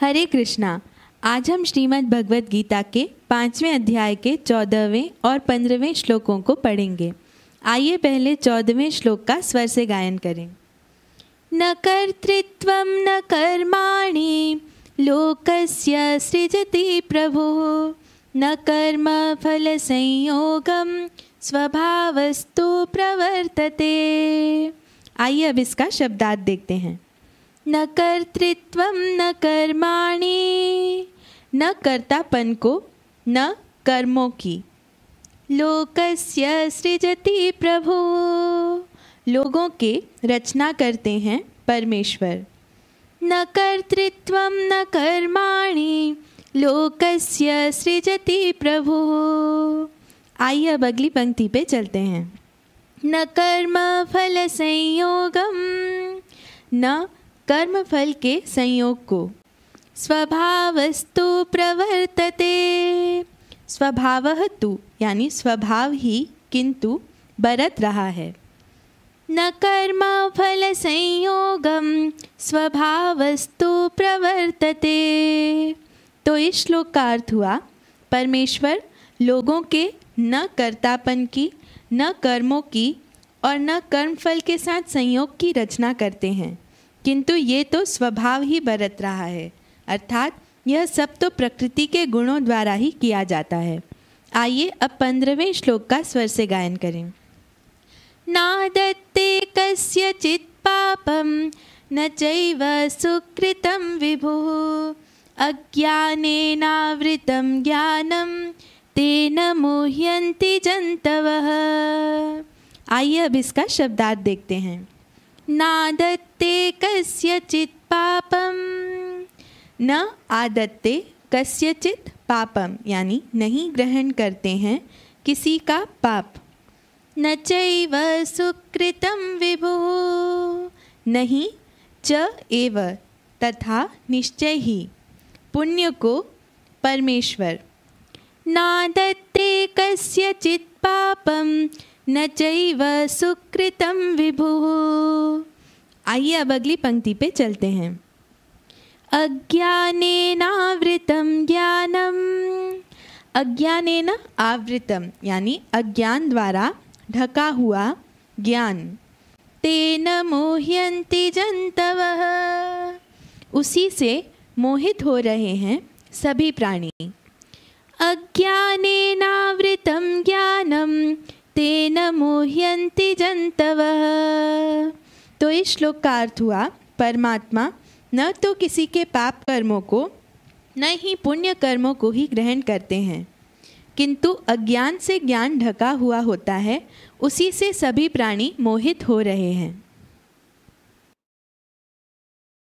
हरे कृष्णा आज हम श्रीमद् भगवद गीता के पांचवें अध्याय के चौदहवें और पंद्रहवें श्लोकों को पढ़ेंगे आइए पहले चौदहवें श्लोक का स्वर से गायन करें न कर्तृत्व न कर्माणि लोकस्य सृजति प्रभु न कर्म फल संयोगम स्वभावस्तु प्रवर्तते आइए अब इसका शब्दार्थ देखते हैं न कर्तृत्व न कर्माणी न कर्तापन को न कर्मों की लोकस्य सृजति प्रभु लोगों के रचना करते हैं परमेश्वर न कर्तृत्व न कर्माणि लोकस्य सृजति प्रभु आइए अब अगली पंक्ति पे चलते हैं न कर्म फल संयोगम न कर्म फल के संयोग को स्वभावस्तु प्रवर्तते स्वभाव तु यानी स्वभाव ही किंतु बरत रहा है न कर्म फल संयोगम स्वभावस्तु प्रवर्तते तो इस श्लोक का अर्थ हुआ परमेश्वर लोगों के न कर्तापन की न कर्मों की और न कर्मफल के साथ संयोग की रचना करते हैं किंतु ये तो स्वभाव ही बरत रहा है अर्थात यह सब तो प्रकृति के गुणों द्वारा ही किया जाता है आइए अब पंद्रहवें श्लोक का स्वर से गायन करें नादत्ते कस्य चित पापम न चैव सुकृतं विभुः अज्ञानेनावृतं ज्ञानम तेन मोह्यंति जंतव आइए अब इसका शब्दार्थ देखते हैं नादत्ते कस्यचित पापम न आदत्ते कस्यचित पापम यानी नहीं ग्रहण करते हैं किसी का पाप न चैव सुकृतम विभु नहीं च एव तथा निश्चय ही पुण्य को परमेश्वर नादत्ते कस्यचित् पापं न चैव सुकृतं विभुः आइए अब अगली पंक्ति पे चलते हैं अज्ञानेनावृतं ज्ञानम् अज्ञानेन आवृतम यानी अज्ञान द्वारा ढका हुआ ज्ञान तेन मोह्यन्ति जंतव उसी से मोहित हो रहे हैं सभी प्राणी अज्ञानेनावृतं ज्ञानं तेन मोह्यन्ति जन्तवः तो इस श्लोक का अर्थ हुआ परमात्मा न तो किसी के पाप कर्मों को न ही पुण्य कर्मों को ही ग्रहण करते हैं किंतु अज्ञान से ज्ञान ढका हुआ होता है उसी से सभी प्राणी मोहित हो रहे हैं